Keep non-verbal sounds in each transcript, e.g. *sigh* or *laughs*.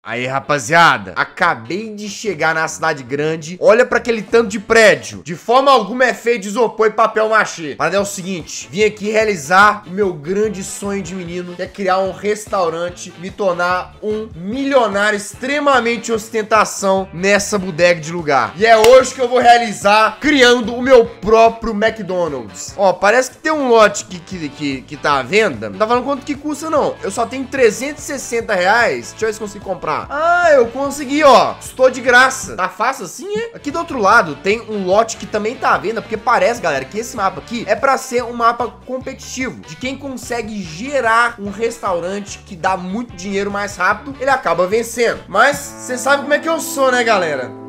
Aí, rapaziada, acabei de chegar na cidade grande. Olha para aquele tanto de prédio. De forma alguma é feio de isopor e papel machê. Mas é o seguinte, vim aqui realizar o meu grande sonho de menino, que é criar um restaurante, me tornar um milionário extremamente ostentação nessa bodega de lugar. E é hoje que eu vou realizar criando o meu próprio McDonald's. Ó, parece que tem um lote que, que, que, que tá à venda. Não tá falando quanto que custa, não. Eu só tenho 360 reais. Deixa eu ver se consigo comprar comprar. Ah, eu consegui, ó. Estou de graça. Tá fácil assim, é? Aqui do outro lado tem um lote que também tá à venda, porque parece, galera, que esse mapa aqui é pra ser um mapa competitivo, de quem consegue gerar um restaurante que dá muito dinheiro mais rápido, ele acaba vencendo. Mas você sabe como é que eu sou, né, galera?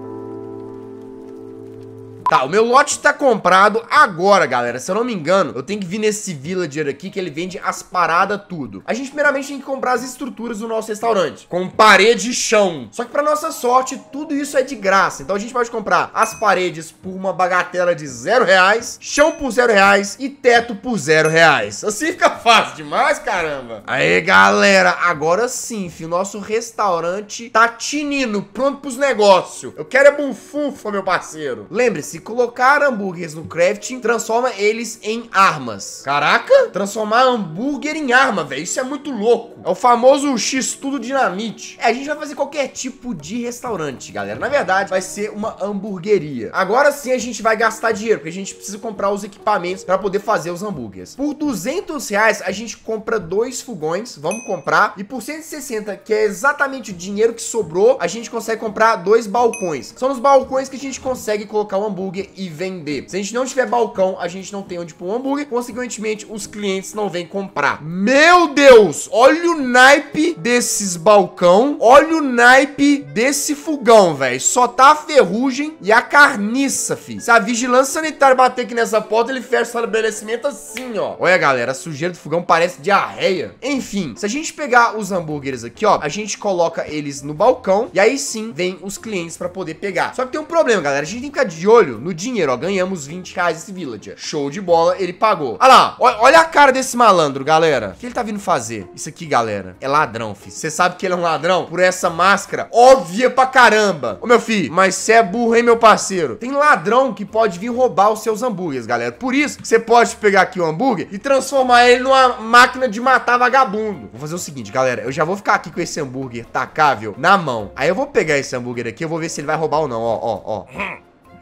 Tá, o meu lote tá comprado agora, galera. Se eu não me engano, eu tenho que vir nesse villager aqui que ele vende as paradas tudo. A gente primeiramente tem que comprar as estruturas do nosso restaurante, com parede e chão. Só que pra nossa sorte, tudo isso é de graça. Então a gente pode comprar as paredes por uma bagatela de zero reais, chão por zero reais e teto por zero reais. Assim fica fácil demais, caramba. Aí, galera, agora sim, filho, nosso restaurante tá tinindo, pronto pros negócios. Eu quero é bufufa, meu parceiro. Lembre-se, se colocar hambúrgueres no crafting, transforma eles em armas. Caraca, transformar hambúrguer em arma, velho. Isso é muito louco. É o famoso X tudo dinamite. É, a gente vai fazer qualquer tipo de restaurante, galera. Na verdade, vai ser uma hambúrgueria. Agora sim a gente vai gastar dinheiro, porque a gente precisa comprar os equipamentos para poder fazer os hambúrgueres. Por 200 reais, a gente compra dois fogões. Vamos comprar. E por 160, que é exatamente o dinheiro que sobrou, a gente consegue comprar dois balcões. São os balcões que a gente consegue colocar o hambúrguer hambúrguer e vender. Se a gente não tiver balcão, a gente não tem onde pôr o hambúrguer, consequentemente, os clientes não vêm comprar. Meu Deus! Olha o naipe desses balcão, olha o naipe desse fogão, velho. Só tá a ferrugem e a carniça, fi. Se a vigilância sanitária bater aqui nessa porta, ele fecha o estabelecimento assim, ó. Olha, galera, a sujeira do fogão parece diarreia. Enfim, se a gente pegar os hambúrgueres aqui, ó, a gente coloca eles no balcão e aí sim vem os clientes pra poder pegar. Só que tem um problema, galera. A gente tem que ficar de olho dinheiro. No dinheiro, ó, ganhamos 20 reais esse villager. Show de bola, ele pagou. Olha lá, olha a cara desse malandro, galera. O que ele tá vindo fazer? Isso aqui, galera, é ladrão, fi. Você sabe que ele é um ladrão por essa máscara óbvia pra caramba. Ô, meu filho, mas você é burro, hein, meu parceiro? Tem ladrão que pode vir roubar os seus hambúrgueres, galera. Por isso, você pode pegar aqui o hambúrguer e transformar ele numa máquina de matar vagabundo. Vou fazer o seguinte, galera. Eu já vou ficar aqui com esse hambúrguer tacável na mão. Aí eu vou pegar esse hambúrguer aqui, eu vou ver se ele vai roubar ou não. Ó, ó, ó.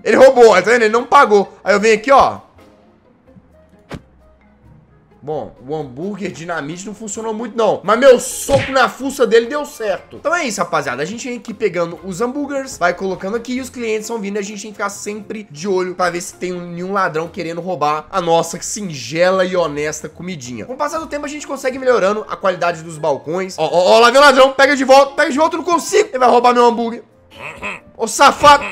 Ele roubou, tá vendo? Ele não pagou. Aí eu venho aqui, ó. Bom, o hambúrguer dinamite não funcionou muito não, mas meu soco na fuça dele deu certo. Então é isso, rapaziada, a gente vem aqui pegando os hambúrgueres, vai colocando aqui e os clientes vão vindo a gente tem que ficar sempre de olho pra ver se tem nenhum ladrão querendo roubar a nossa singela e honesta comidinha. Com o passar do tempo a gente consegue melhorando a qualidade dos balcões. Ó, ó, ó, lá vem o ladrão, pega de volta, pega de volta, eu não consigo. Ele vai roubar meu hambúrguer. Ô safado!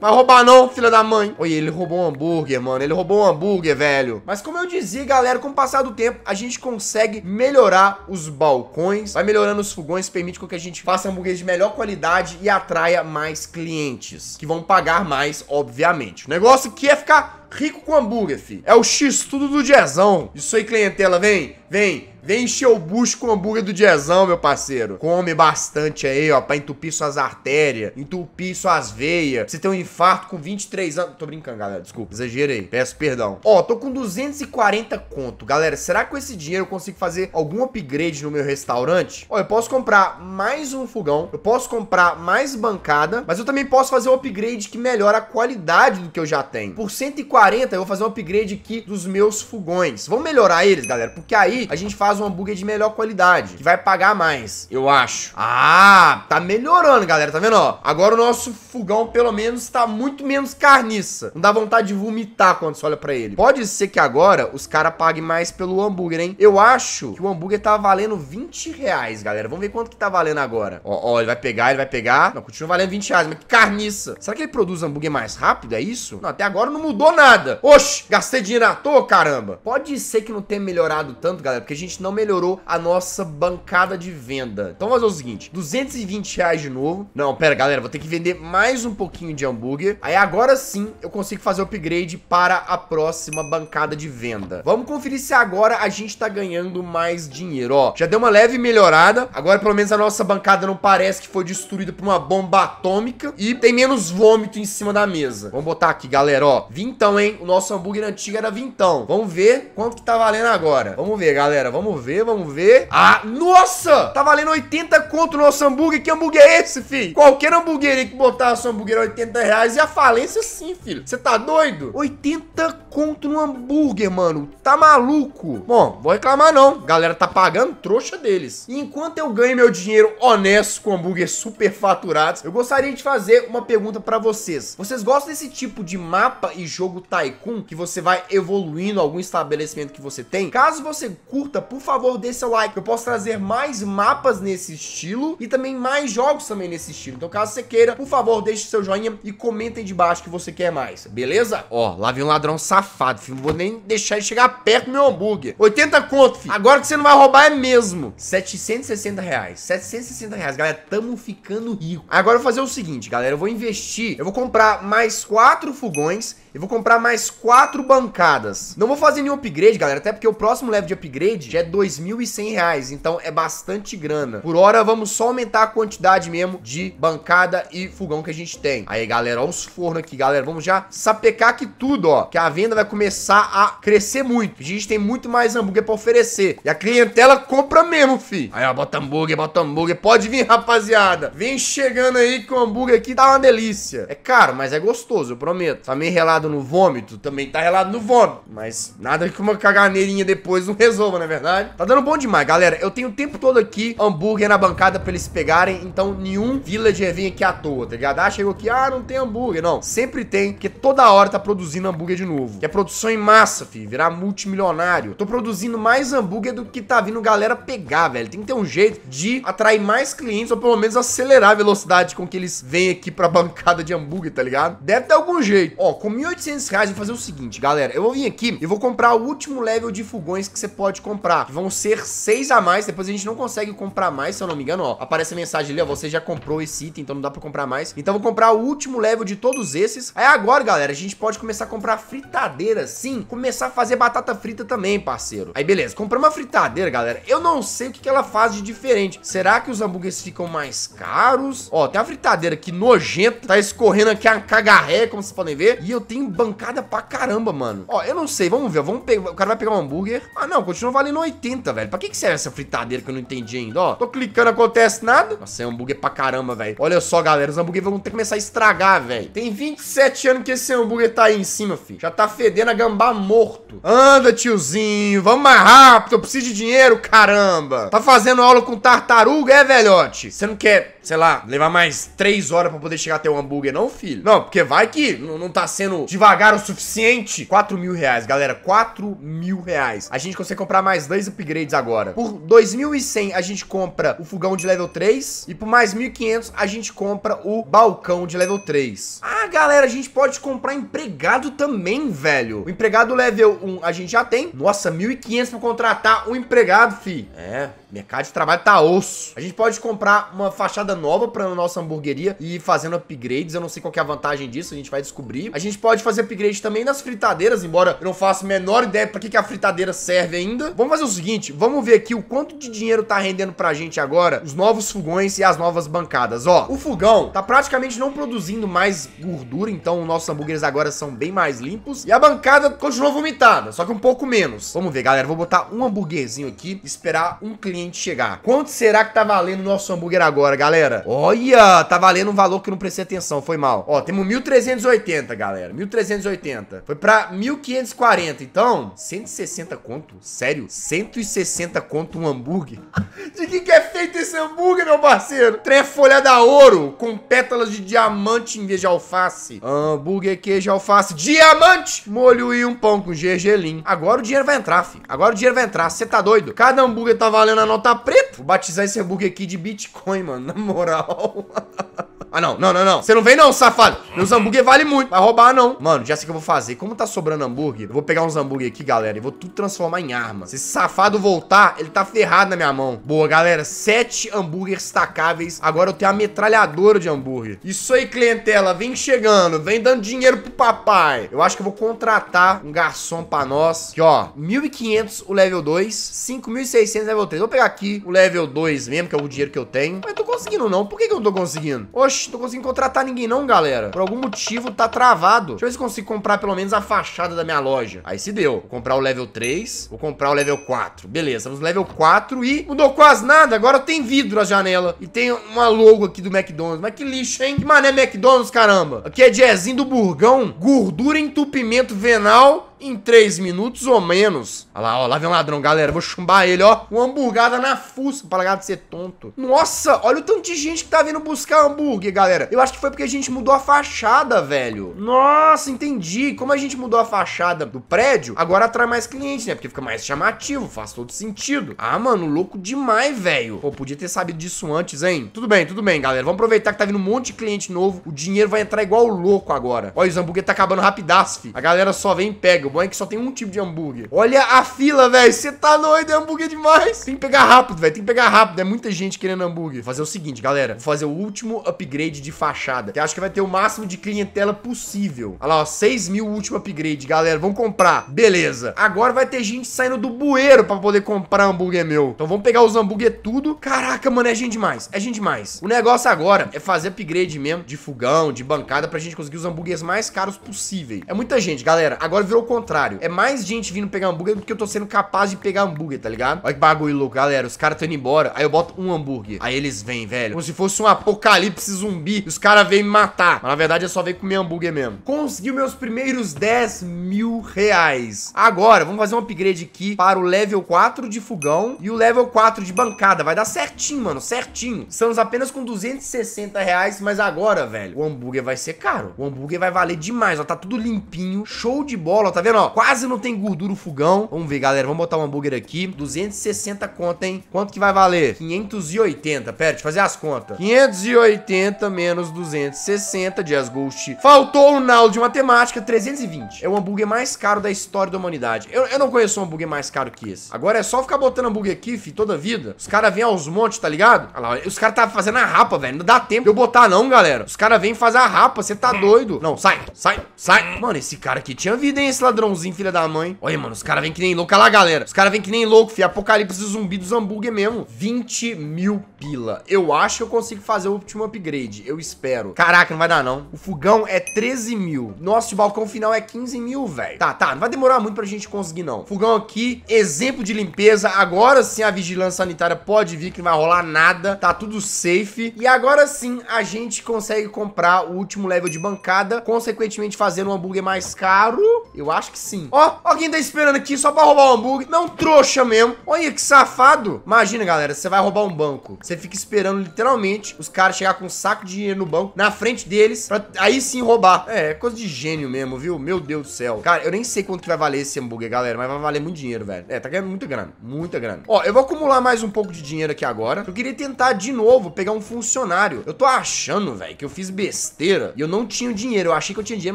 Vai roubar não, filha da mãe. Oi, ele roubou um hambúrguer, mano. Ele roubou um hambúrguer, velho. Mas como eu dizia, galera, com o passar do tempo, a gente consegue melhorar os balcões. Vai melhorando os fogões, permite com que a gente faça hambúrgueres de melhor qualidade e atraia mais clientes. Que vão pagar mais, obviamente. O negócio que é ficar rico com hambúrguer, fi. É o X tudo do Jezão. Isso aí, clientela, vem. Vem, vem encher o bucho com hambúrguer do Diezão, meu parceiro. Come bastante aí, ó, pra entupir suas artérias, entupir suas veias. Você tem um infarto com 23 anos. Tô brincando, galera, desculpa, exagerei. Peço perdão. Ó, tô com 240 conto. Galera, será que com esse dinheiro eu consigo fazer algum upgrade no meu restaurante? Ó, eu posso comprar mais um fogão, eu posso comprar mais bancada, mas eu também posso fazer um upgrade que melhora a qualidade do que eu já tenho. Por 140, eu vou fazer um upgrade aqui dos meus fogões. Vamos melhorar eles, galera, porque aí a gente faz um hambúrguer de melhor qualidade, que vai pagar mais, eu acho. Ah, tá melhorando, galera, tá vendo, ó? Agora o nosso fogão, pelo menos, tá muito menos carniça. Não dá vontade de vomitar quando você olha pra ele. Pode ser que agora os caras paguem mais pelo hambúrguer, hein? Eu acho que o hambúrguer tá valendo 20 reais, galera. Vamos ver quanto que tá valendo agora. Ó, ó, ele vai pegar, ele vai pegar. Não, continua valendo 20 reais, mas que carniça. Será que ele produz hambúrguer mais rápido, é isso? Não, até agora não mudou nada. Oxe, gastei dinheiro à toa, caramba. Pode ser que não tenha melhorado tanto, galera galera, porque a gente não melhorou a nossa bancada de venda. Então vamos fazer o seguinte, 220 reais de novo. Não, pera, galera, vou ter que vender mais um pouquinho de hambúrguer. Aí agora sim eu consigo fazer o upgrade para a próxima bancada de venda. Vamos conferir se agora a gente tá ganhando mais dinheiro, ó. Já deu uma leve melhorada. Agora pelo menos a nossa bancada não parece que foi destruída por uma bomba atômica. E tem menos vômito em cima da mesa. Vamos botar aqui, galera, ó. Vintão, hein? O nosso hambúrguer antigo era vintão. Vamos ver quanto que tá valendo agora. Vamos ver, galera galera? Vamos ver, vamos ver. Ah, nossa! Tá valendo 80 conto o nosso hambúrguer. Que hambúrguer é esse, filho? Qualquer aí que botar seu hambúrguer 80 reais e a falência sim, filho. Você tá doido? 80 conto no hambúrguer, mano. Tá maluco? Bom, vou reclamar não. Galera tá pagando trouxa deles. enquanto eu ganho meu dinheiro honesto com hambúrguer super faturados, eu gostaria de fazer uma pergunta pra vocês. Vocês gostam desse tipo de mapa e jogo Tycoon que você vai evoluindo algum estabelecimento que você tem? Caso você curta, por favor, dê seu like. Eu posso trazer mais mapas nesse estilo e também mais jogos também nesse estilo. Então, caso você queira, por favor, deixe seu joinha e comenta aí de baixo que você quer mais, beleza? Ó, lá vem um ladrão safado, filho. Não vou nem deixar ele chegar perto do meu hambúrguer. 80 conto, filho. Agora que você não vai roubar é mesmo. 760 reais. 760 reais, galera. Tamo ficando rico. Agora eu vou fazer o seguinte, galera. Eu vou investir. Eu vou comprar mais quatro fogões eu vou comprar mais quatro bancadas. Não vou fazer nenhum upgrade, galera, até porque o próximo level de upgrade já é 2.100 reais, então é bastante grana. Por hora, vamos só aumentar a quantidade mesmo de bancada e fogão que a gente tem. Aí, galera, ó os fornos aqui, galera. Vamos já sapecar aqui tudo, ó, que a venda vai começar a crescer muito. A gente tem muito mais hambúrguer pra oferecer. E a clientela compra mesmo, fi. Aí, ó, bota hambúrguer, bota hambúrguer. Pode vir, rapaziada. Vem chegando aí que o hambúrguer aqui tá uma delícia. É caro, mas é gostoso, eu prometo. Tá meio relato relado no vômito, também tá relado no vômito. Mas nada que uma caganeirinha depois não resolva, não é verdade? Tá dando bom demais, galera. Eu tenho o tempo todo aqui hambúrguer na bancada pra eles pegarem, então nenhum villager vem aqui à toa, tá ligado? Ah, chegou aqui, ah, não tem hambúrguer. Não, sempre tem, porque toda hora tá produzindo hambúrguer de novo. Que é produção em massa, fi, virar multimilionário. Tô produzindo mais hambúrguer do que tá vindo galera pegar, velho. Tem que ter um jeito de atrair mais clientes, ou pelo menos acelerar a velocidade com que eles vêm aqui pra bancada de hambúrguer, tá ligado? Deve ter algum jeito. Ó, comi 1.800 reais, vou fazer o seguinte, galera. Eu vou vir aqui e vou comprar o último level de fogões que você pode comprar. Que vão ser seis a mais. Depois a gente não consegue comprar mais, se eu não me engano, ó. Aparece a mensagem ali, ó. Você já comprou esse item, então não dá pra comprar mais. Então vou comprar o último level de todos esses. Aí agora, galera, a gente pode começar a comprar fritadeira, sim. Começar a fazer batata frita também, parceiro. Aí beleza, Comprar uma fritadeira, galera. Eu não sei o que, que ela faz de diferente. Será que os hambúrgueres ficam mais caros? Ó, tem uma fritadeira aqui nojenta. Tá escorrendo aqui a cagarré, como vocês podem ver. E eu tenho bancada pra caramba, mano. Ó, eu não sei, vamos ver, vamos pegar, o cara vai pegar um hambúrguer. Ah, não, continua valendo 80, velho. Pra que que serve essa fritadeira que eu não entendi ainda, ó? Tô clicando, acontece nada. Nossa, é hambúrguer pra caramba, velho. Olha só, galera, os hambúrgueres vão ter que começar a estragar, velho. Tem 27 anos que esse hambúrguer tá aí em cima, filho. Já tá fedendo a gambá morto. Anda, tiozinho, vamos mais rápido, eu preciso de dinheiro, caramba. Tá fazendo aula com tartaruga, é, velhote? Você não quer, sei lá, levar mais 3 horas pra poder chegar até o hambúrguer, não, filho? Não, porque vai que não tá sendo devagar o suficiente. 4 mil reais, galera. 4 mil reais. A gente consegue comprar mais dois upgrades agora. Por 2.100 a gente compra o fogão de level 3. E por mais 1.500 a gente compra o balcão de level 3. Ah, galera, a gente pode comprar empregado também, velho. O empregado level 1 a gente já tem. Nossa, 1.500 pra contratar um empregado, fi. É, Mercado de trabalho tá osso. A gente pode comprar uma fachada nova pra nossa hamburgueria e ir fazendo upgrades. Eu não sei qual é a vantagem disso, a gente vai descobrir. A gente pode fazer upgrade também nas fritadeiras, embora eu não faça a menor ideia pra que, que a fritadeira serve ainda. Vamos fazer o seguinte, vamos ver aqui o quanto de dinheiro tá rendendo pra gente agora os novos fogões e as novas bancadas. Ó, o fogão tá praticamente não produzindo mais gordura, então nossos hambúrgueres agora são bem mais limpos. E a bancada continuou vomitada, só que um pouco menos. Vamos ver, galera, vou botar um hambúrguerzinho aqui, esperar um cliente gente chegar. Quanto será que tá valendo o nosso hambúrguer agora, galera? Olha, tá valendo um valor que eu não prestei atenção, foi mal. Ó, temos 1.380, galera, 1.380. Foi pra 1.540, então, 160 conto? Sério? 160 conto um hambúrguer? *laughs* de que que é feito esse hambúrguer, meu parceiro? Trem da ouro, com pétalas de diamante em vez de alface. Hambúrguer, queijo, alface, diamante, molho e um pão com gergelim. Agora o dinheiro vai entrar, filho. Agora o dinheiro vai entrar, você tá doido? Cada hambúrguer tá valendo a nota preta. Vou batizar esse hambúrguer aqui de Bitcoin, mano, na moral. *laughs* Ah, não, não, não, não. Você não vem não, safado. Meus hambúrguer vale muito. Vai roubar, não. Mano, já sei o que eu vou fazer. Como tá sobrando hambúrguer, eu vou pegar uns hambúrguer aqui, galera, e vou tudo transformar em arma. Se esse safado voltar, ele tá ferrado na minha mão. Boa, galera. Sete hambúrgueres estacáveis. Agora eu tenho a metralhadora de hambúrguer. Isso aí, clientela. Vem chegando. Vem dando dinheiro pro papai. Eu acho que eu vou contratar um garçom pra nós. Aqui, ó. 1.500 o level 2. 5.600 level 3. Vou pegar aqui o level 2 mesmo, que é o dinheiro que eu tenho. Mas eu tô conseguindo, não. Por que, que eu não tô conseguindo? Oxi. Oxi, tô conseguindo contratar ninguém não, galera. Por algum motivo tá travado. Deixa eu ver se consigo comprar pelo menos a fachada da minha loja. Aí se deu. Vou comprar o level 3, vou comprar o level 4. Beleza, estamos no level 4 e mudou quase nada. Agora tem vidro a janela. E tem uma logo aqui do McDonald's. Mas que lixo, hein? Que mané McDonald's, caramba. Aqui é jazzinho do burgão, gordura, entupimento venal em 3 minutos ou menos. Olha lá, ó, lá vem um ladrão, galera. Vou chumbar ele, ó. Uma hamburgada na fusca para ligar de ser tonto. Nossa, olha o tanto de gente que tá vindo buscar hambúrguer, galera. Eu acho que foi porque a gente mudou a fachada, velho. Nossa, entendi. Como a gente mudou a fachada do prédio, agora atrai mais clientes, né? Porque fica mais chamativo, faz todo sentido. Ah, mano, louco demais, velho. Pô, podia ter sabido disso antes, hein? Tudo bem, tudo bem, galera. Vamos aproveitar que tá vindo um monte de cliente novo. O dinheiro vai entrar igual louco agora. Olha, os hambúrguer tá acabando rapidaço, fi. A galera só vem e pega. O bom é que só tem um tipo de hambúrguer. Olha a fila, velho. Você tá doido, é hambúrguer demais. Tem que pegar rápido, velho. Tem que pegar rápido. É muita gente querendo hambúrguer. Vou fazer o seguinte, galera. Vou fazer o último upgrade de fachada. Que acho que vai ter o máximo de clientela possível. Olha lá, ó. 6 mil último upgrade, galera. Vamos comprar. Beleza. Agora vai ter gente saindo do bueiro pra poder comprar hambúrguer meu. Então vamos pegar os hambúrguer tudo. Caraca, mano, é gente demais. É gente demais. O negócio agora é fazer upgrade mesmo de fogão, de bancada, pra gente conseguir os hambúrgueres mais caros possíveis. É muita gente, galera. Agora virou o contrário. É mais gente vindo pegar hambúrguer do que eu tô sendo capaz de pegar hambúrguer, tá ligado? Olha que bagulho louco, galera. Os caras tão indo embora. Aí eu boto um hambúrguer. Aí eles vêm, velho. Como se fosse um apocalipse zumbi. Os caras vêm me matar. Mas na verdade eu só venho comer hambúrguer mesmo. Consegui meus primeiros 10 mil reais. Agora, vamos fazer um upgrade aqui para o level 4 de fogão e o level 4 de bancada. Vai dar certinho, mano. Certinho. Estamos apenas com 260 reais, mas agora, velho, o hambúrguer vai ser caro. O hambúrguer vai valer demais, ó. Tá tudo limpinho. Show de bola, ó. Tá vendo? vendo, ó? Quase não tem gordura o fogão. Vamos ver, galera. Vamos botar um hambúrguer aqui. 260 conta, hein? Quanto que vai valer? 580. Pera, deixa eu fazer as contas. 580 menos 260 de Ghost. Faltou um nalo de matemática, 320. É o hambúrguer mais caro da história da humanidade. Eu, eu não conheço um hambúrguer mais caro que esse. Agora é só ficar botando hambúrguer aqui, fi, toda vida. Os caras vêm aos montes, tá ligado? Olha lá, os caras tá fazendo a rapa, velho. Não dá tempo de eu botar, não, galera. Os caras vêm fazer a rapa. Você tá doido. Não, sai, sai, sai. Mano, esse cara aqui tinha vida, hein, esse ladrão ladrãozinho, filha da mãe. Olha, mano, os caras vêm que nem louco. Olha lá, galera. Os caras vêm que nem louco, fi. Apocalipse zumbi dos hambúrguer mesmo. 20 mil pila. Eu acho que eu consigo fazer o último upgrade. Eu espero. Caraca, não vai dar, não. O fogão é 13 mil. Nosso o balcão final é 15 mil, velho. Tá, tá. Não vai demorar muito pra gente conseguir, não. Fogão aqui, exemplo de limpeza. Agora sim a vigilância sanitária pode vir, que não vai rolar nada. Tá tudo safe. E agora sim a gente consegue comprar o último level de bancada. Consequentemente, fazendo um hambúrguer mais caro. Eu acho acho que sim. Ó, alguém tá esperando aqui só pra roubar um hambúrguer. Não trouxa mesmo. Olha que safado. Imagina, galera, você vai roubar um banco. Você fica esperando, literalmente, os caras chegar com um saco de dinheiro no banco, na frente deles, pra aí sim roubar. É, é, coisa de gênio mesmo, viu? Meu Deus do céu. Cara, eu nem sei quanto que vai valer esse hambúrguer, galera, mas vai valer muito dinheiro, velho. É, tá ganhando muita grana, muita grana. Ó, eu vou acumular mais um pouco de dinheiro aqui agora. Eu queria tentar, de novo, pegar um funcionário. Eu tô achando, velho, que eu fiz besteira e eu não tinha dinheiro. Eu achei que eu tinha dinheiro,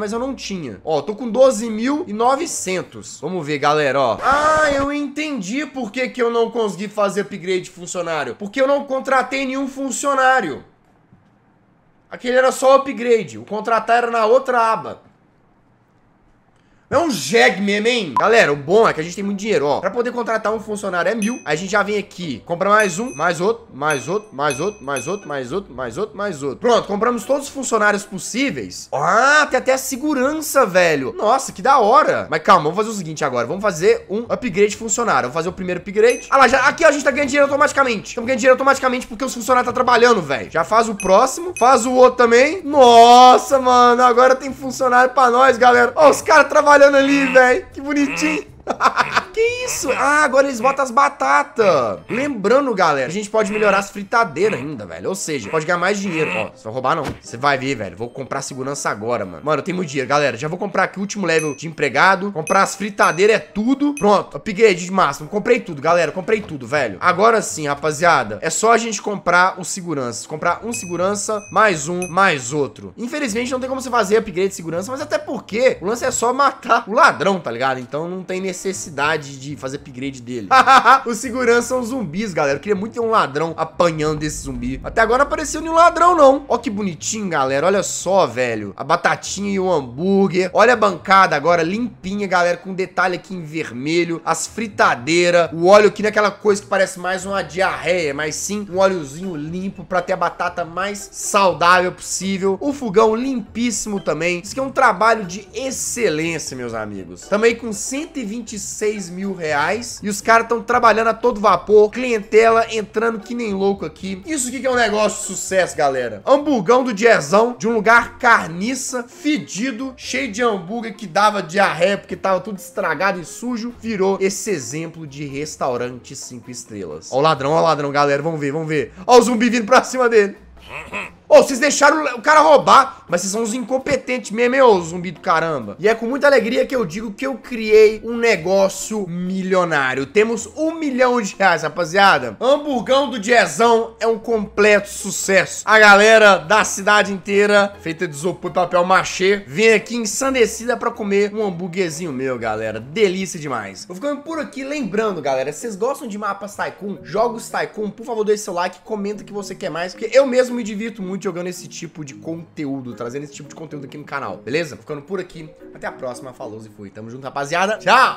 mas eu não tinha. Ó, tô com 12 mil e 900. Vamos ver, galera, ó. Ah, eu entendi por que, que eu não consegui fazer upgrade de funcionário. Porque eu não contratei nenhum funcionário. Aquele era só upgrade. O contratar era na outra aba. É um jegue mesmo, hein? Galera, o bom é que a gente tem muito dinheiro, ó. Pra poder contratar um funcionário é mil. Aí a gente já vem aqui, compra mais um, mais outro, mais outro, mais outro, mais outro, mais outro, mais outro, mais outro. Pronto, compramos todos os funcionários possíveis. Ah, tem até a segurança, velho. Nossa, que da hora. Mas calma, vamos fazer o seguinte agora. Vamos fazer um upgrade funcionário. Vamos fazer o primeiro upgrade. Ah lá, já, aqui ó, a gente tá ganhando dinheiro automaticamente. Estamos ganhando dinheiro automaticamente porque os funcionários tá trabalhando, velho. Já faz o próximo, faz o outro também. Nossa, mano, agora tem funcionário pra nós, galera. Ó, os caras trabalhando Olhando ali, velho. Que bonitinho. *laughs* Que isso? Uhum. Ah, agora eles botam as batatas. Uhum. Lembrando, galera, a gente pode uhum. melhorar as fritadeiras ainda, velho. Ou seja, pode ganhar mais dinheiro. Ó, você vai roubar não. Você vai ver, velho. Vou comprar segurança agora, mano. Mano, eu tenho muito dinheiro, galera. Já vou comprar aqui o último level de empregado. Comprar as fritadeiras é tudo. Pronto, upgrade de máximo. Comprei tudo, galera. Comprei tudo, velho. Agora sim, rapaziada. É só a gente comprar os seguranças. Comprar um segurança, mais um, mais outro. Infelizmente, não tem como você fazer upgrade de segurança, mas até porque o lance é só matar o ladrão, tá ligado? Então não tem necessidade de fazer upgrade dele. *laughs* *laughs* Os seguranças são zumbis, galera. Eu queria muito ter um ladrão apanhando esse zumbi. Até agora não apareceu nenhum ladrão, não. Ó que bonitinho, galera. Olha só, velho. A batatinha e o hambúrguer. Olha a bancada agora, limpinha, galera, com detalhe aqui em vermelho. As fritadeiras. O óleo aqui naquela é coisa que parece mais uma diarreia, mas sim um óleozinho limpo pra ter a batata mais saudável possível. O fogão limpíssimo também. Isso aqui é um trabalho de excelência, meus amigos. Também com 126 mil mil reais. E os caras estão trabalhando a todo vapor, clientela entrando que nem louco aqui. Isso aqui que é um negócio de sucesso, galera. Hamburgão do Diezão, de um lugar carniça, fedido, cheio de hambúrguer que dava diarreia porque tava tudo estragado e sujo, virou esse exemplo de restaurante cinco estrelas. Ó o ladrão, ó o ladrão, galera, vamos ver, vamos ver. Ó o zumbi vindo pra cima dele. *laughs* Ô, oh, vocês deixaram o cara roubar, mas vocês são uns incompetentes mesmo, hein, ô zumbi do caramba. E é com muita alegria que eu digo que eu criei um negócio milionário. Temos um milhão de reais, rapaziada. Hamburgão do Diezão é um completo sucesso. A galera da cidade inteira, feita de isopor e papel machê, vem aqui ensandecida pra comer um hambúrguerzinho meu, galera. Delícia demais. Vou ficando por aqui lembrando, galera, Se vocês gostam de mapas Tycoon, jogos Tycoon, por favor, deixe seu like, comenta o que você quer mais, porque eu mesmo me divirto muito muito jogando esse tipo de conteúdo, trazendo esse tipo de conteúdo aqui no canal, beleza? Ficando por aqui. Até a próxima. Falou e fui. Tamo junto, rapaziada. Tchau!